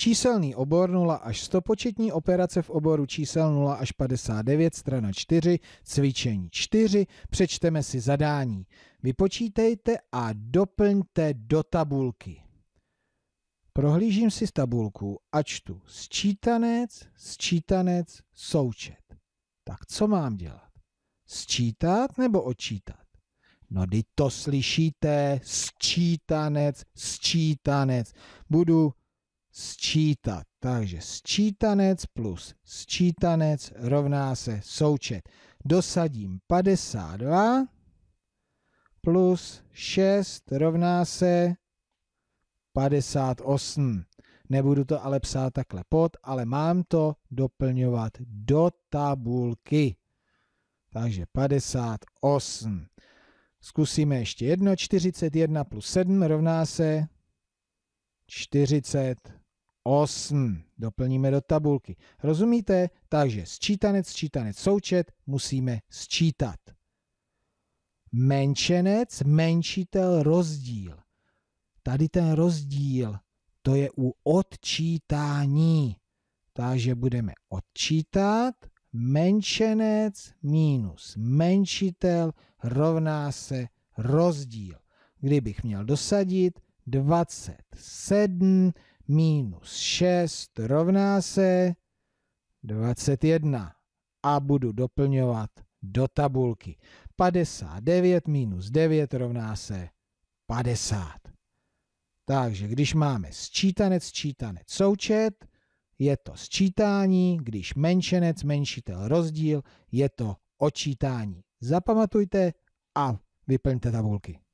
Číselný obor 0 až 100 početní operace v oboru čísel 0 až 59, strana 4, cvičení 4, přečteme si zadání. Vypočítejte a doplňte do tabulky. Prohlížím si tabulku a čtu sčítanec, sčítanec, součet. Tak co mám dělat? Sčítat nebo odčítat? No, teď to slyšíte, sčítanec, sčítanec. Budu sčítat. Takže sčítanec plus sčítanec rovná se součet. Dosadím 52 plus 6 rovná se 58. Nebudu to ale psát takhle pod, ale mám to doplňovat do tabulky. Takže 58. Zkusíme ještě jedno. 41 plus 7 rovná se 40. 8. Doplníme do tabulky. Rozumíte? Takže sčítanec, sčítanec, součet musíme sčítat. Menšenec, menšitel, rozdíl. Tady ten rozdíl, to je u odčítání. Takže budeme odčítat menšenec minus menšitel rovná se rozdíl. Kdybych měl dosadit 27 minus 6 rovná se 21 a budu doplňovat do tabulky. 59 minus 9 rovná se 50. Takže když máme sčítanec, sčítanec, součet, je to sčítání, když menšenec, menšitel, rozdíl, je to očítání. Zapamatujte a vyplňte tabulky.